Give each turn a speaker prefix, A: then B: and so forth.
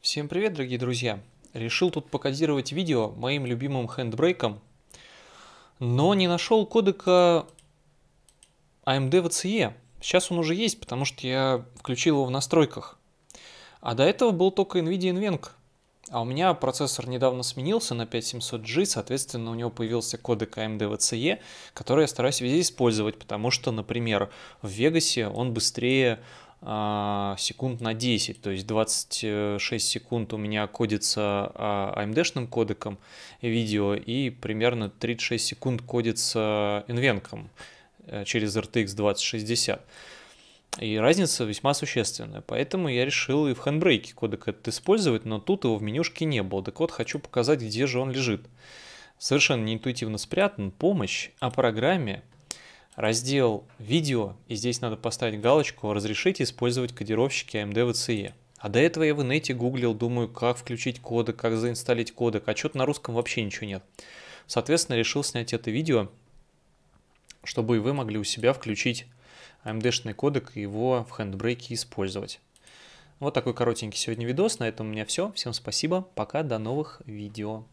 A: Всем привет, дорогие друзья! Решил тут покодировать видео моим любимым хендбрейком, но не нашел кодека AMD а VCE. Сейчас он уже есть, потому что я включил его в настройках. А до этого был только NVIDIA NVENC. А у меня процессор недавно сменился на 5700G, соответственно, у него появился кодек AMD а VCE, который я стараюсь везде использовать, потому что, например, в Вегасе он быстрее а, секунд на 10, то есть 26 секунд у меня кодится а, AMD-шным кодеком видео и примерно 36 секунд кодится NVENC э, через RTX 2060. И разница весьма существенная, поэтому я решил и в хендбрейке кодек этот использовать, но тут его в менюшке не было, так вот хочу показать, где же он лежит. Совершенно неинтуитивно спрятан, помощь о программе – раздел «Видео», и здесь надо поставить галочку «Разрешите использовать кодировщики AMD VCE». А до этого я в инете гуглил, думаю, как включить кодек, как заинсталлить кодек, а что-то на русском вообще ничего нет. Соответственно, решил снять это видео, чтобы и вы могли у себя включить AMD-шный кодек и его в хендбрейке использовать. Вот такой коротенький сегодня видос. На этом у меня все. Всем спасибо. Пока. До новых видео.